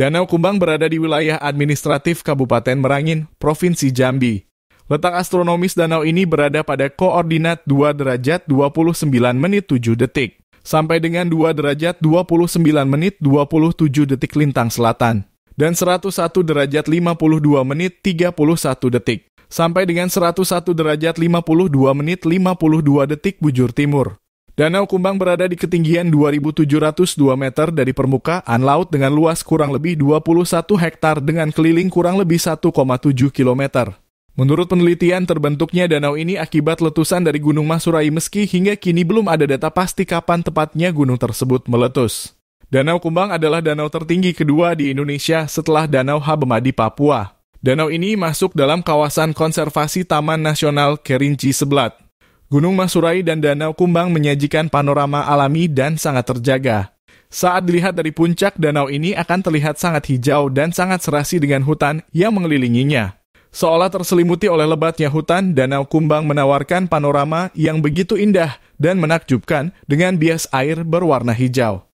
Danau Kumbang berada di wilayah administratif Kabupaten Merangin, Provinsi Jambi. Letak astronomis danau ini berada pada koordinat 2 derajat 29 menit 7 detik sampai dengan 2 derajat 29 menit 27 detik lintang selatan dan 101 derajat 52 menit 31 detik sampai dengan 101 derajat 52 menit 52 detik bujur timur. Danau Kumbang berada di ketinggian 2.702 meter dari permukaan laut dengan luas kurang lebih 21 hektar dengan keliling kurang lebih 1,7 km. Menurut penelitian, terbentuknya danau ini akibat letusan dari Gunung Masurai meski hingga kini belum ada data pasti kapan tepatnya gunung tersebut meletus. Danau Kumbang adalah danau tertinggi kedua di Indonesia setelah Danau Habemadi Papua. Danau ini masuk dalam kawasan konservasi Taman Nasional Kerinci Seblat. Gunung Masurai dan Danau Kumbang menyajikan panorama alami dan sangat terjaga. Saat dilihat dari puncak, danau ini akan terlihat sangat hijau dan sangat serasi dengan hutan yang mengelilinginya. Seolah terselimuti oleh lebatnya hutan, Danau Kumbang menawarkan panorama yang begitu indah dan menakjubkan dengan bias air berwarna hijau.